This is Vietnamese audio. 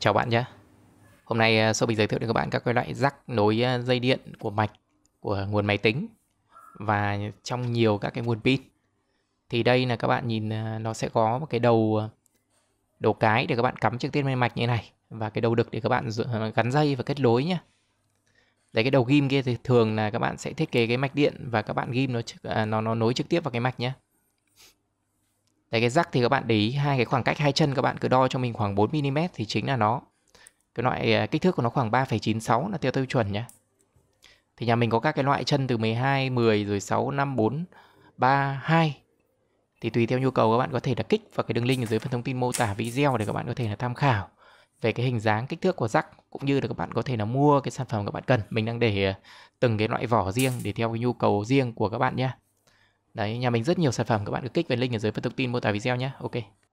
Chào bạn nhé. Hôm nay sau à, Sobi giới thiệu đến các bạn các loại rắc nối à, dây điện của mạch của nguồn máy tính và trong nhiều các cái nguồn pin. Thì đây là các bạn nhìn à, nó sẽ có một cái đầu đầu cái để các bạn cắm trực tiếp lên mạch như này và cái đầu đực để các bạn gắn dây và kết nối nhé. Đấy cái đầu ghim kia thì thường là các bạn sẽ thiết kế cái mạch điện và các bạn ghim nó nó nó nối trực tiếp vào cái mạch nhé. Đấy cái rắc thì các bạn để ý hai cái khoảng cách hai chân các bạn cứ đo cho mình khoảng 4 mm thì chính là nó. Cái loại à, kích thước của nó khoảng 3,96 là theo tiêu chuẩn nhá. Thì nhà mình có các cái loại chân từ 12, 10 rồi 6, 5, 4, 3, 2. Thì tùy theo nhu cầu các bạn có thể là kích vào cái đường link ở dưới phần thông tin mô tả video để các bạn có thể là tham khảo về cái hình dáng kích thước của rắc cũng như là các bạn có thể là mua cái sản phẩm các bạn cần. Mình đang để à, từng cái loại vỏ riêng để theo cái nhu cầu riêng của các bạn nhé. Đấy, nhà mình rất nhiều sản phẩm các bạn cứ kích về link ở dưới phần thông tin mô tả video nhé. Ok.